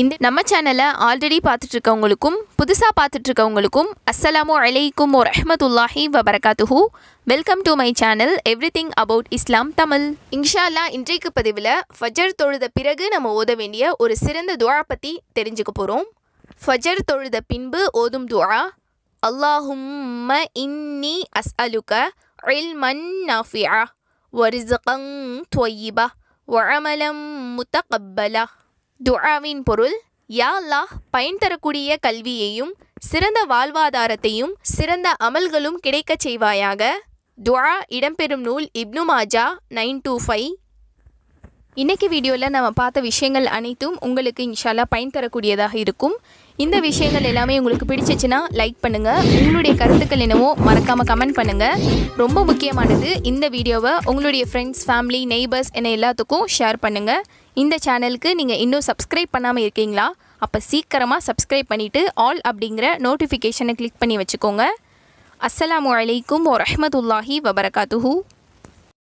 இந்த நம்ம சேனலை ஆல்ரெடி பார்த்துட்டு இருக்கவங்களுக்கும் புதுசாக பார்த்துட்டு இருக்கவங்களுக்கும் அஸ்ஸலாமு அலைக்கும் ஓ ரஹமத்துல்லாஹி வபரகாத்துஹூ welcome to my channel everything about Islam Tamil இன்ஷால்லா இன்றைக்கு பதிவில் ஃபஜர் தொழுத பிறகு நம்ம ஓத வேண்டிய ஒரு சிறந்த துவா பற்றி தெரிஞ்சுக்க போகிறோம் ஃபஜர் தொழுத பின்பு ஓதும் துவா அல்லாஹும்ம இன்னி அஸ் அலுக்க علما نافعا ورزقا தொய்யிபா ஒழமலம் முத்தகப்பலா துஆவின் பொருள் யா அல்லாஹ் பயன் தரக்கூடிய கல்வியையும் சிறந்த வாழ்வாதாரத்தையும் சிறந்த அமல்களும் கிடைக்கச் செய்வாயாக துஆ இடம்பெறும் நூல் Ibn Majah nine two five இன்றைக்கி வீடியோவில் நம்ம பார்த்த விஷயங்கள் அனைத்தும் உங்களுக்கு இன்ஷாலாக பயன் தரக்கூடியதாக இருக்கும் இந்த விஷயங்கள் எல்லாமே உங்களுக்கு பிடிச்சிச்சுன்னா லைக் பண்ணுங்கள் உங்களுடைய கருத்துக்கள் என்னவோ மறக்காமல் கமெண்ட் பண்ணுங்கள் ரொம்ப முக்கியமானது இந்த வீடியோவை உங்களுடைய ஃப்ரெண்ட்ஸ் ஃபேமிலி நெய்பர்ஸ் என எல்லாத்துக்கும் ஷேர் பண்ணுங்கள் இந்த சேனலுக்கு நீங்கள் இன்னும் சப்ஸ்கிரைப் பண்ணாமல் இருக்கீங்களா அப்போ சீக்கிரமாக சப்ஸ்கிரைப் பண்ணிவிட்டு ஆல் அப்படிங்கிற நோட்டிஃபிகேஷனை கிளிக் பண்ணி வச்சுக்கோங்க அஸ்லாம் வலைக்கும் வரமத்துல்லாஹி வபரகாத்துஹூ